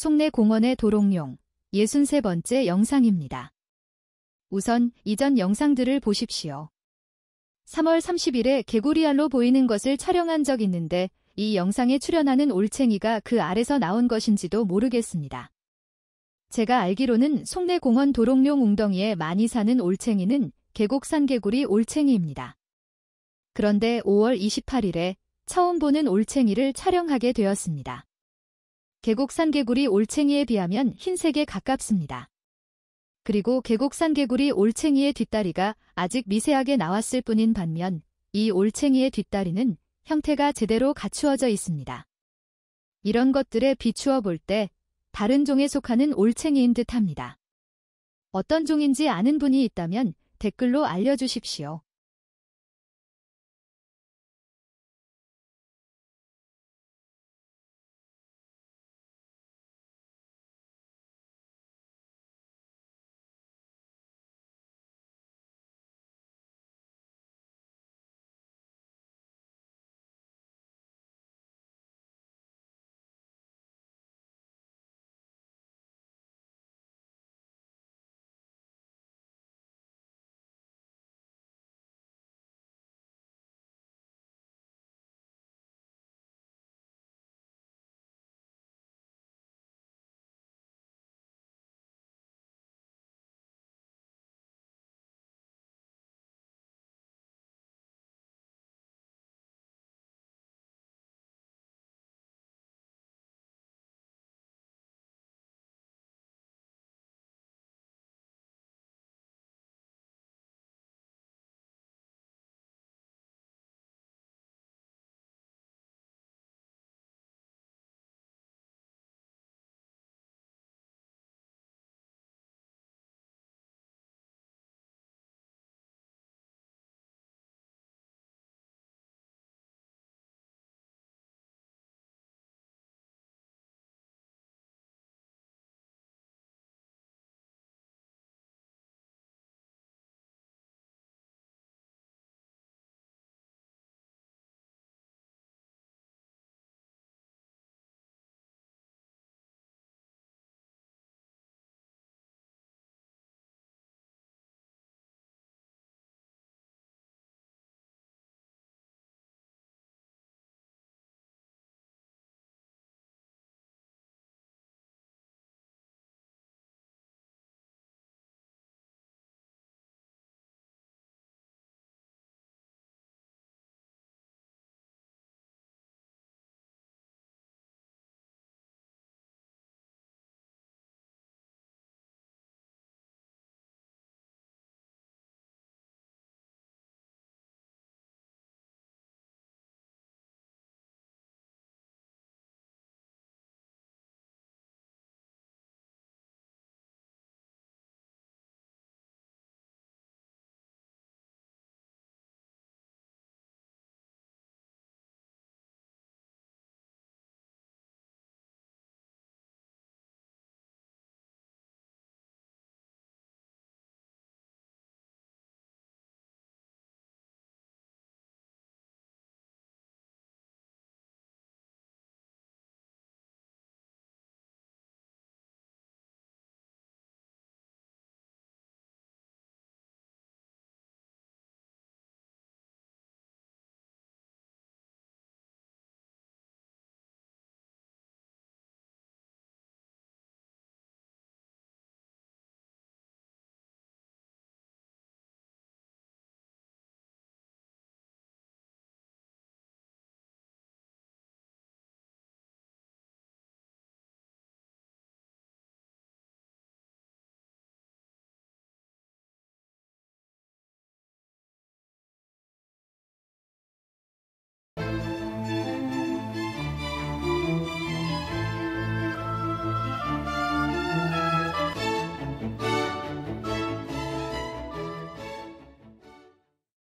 송내 공원의 도롱뇽 63번째 영상입니다. 우선 이전 영상들을 보십시오. 3월 30일에 개구리알로 보이는 것을 촬영한 적 있는데 이 영상에 출연하는 올챙이가 그 알에서 나온 것인지도 모르겠습니다. 제가 알기로는 송내공원 도롱뇽 웅덩이에 많이 사는 올챙이는 계곡산 개구리 올챙이입니다. 그런데 5월 28일에 처음 보는 올챙이를 촬영하게 되었습니다. 계곡산 개구리 올챙이에 비하면 흰색에 가깝습니다. 그리고 계곡산 개구리 올챙이의 뒷다리가 아직 미세하게 나왔을 뿐인 반면 이 올챙이의 뒷다리는 형태가 제대로 갖추어져 있습니다. 이런 것들에 비추어 볼 때 다른 종에 속하는 올챙이인 듯합니다. 어떤 종인지 아는 분이 있다면 댓글로 알려주십시오.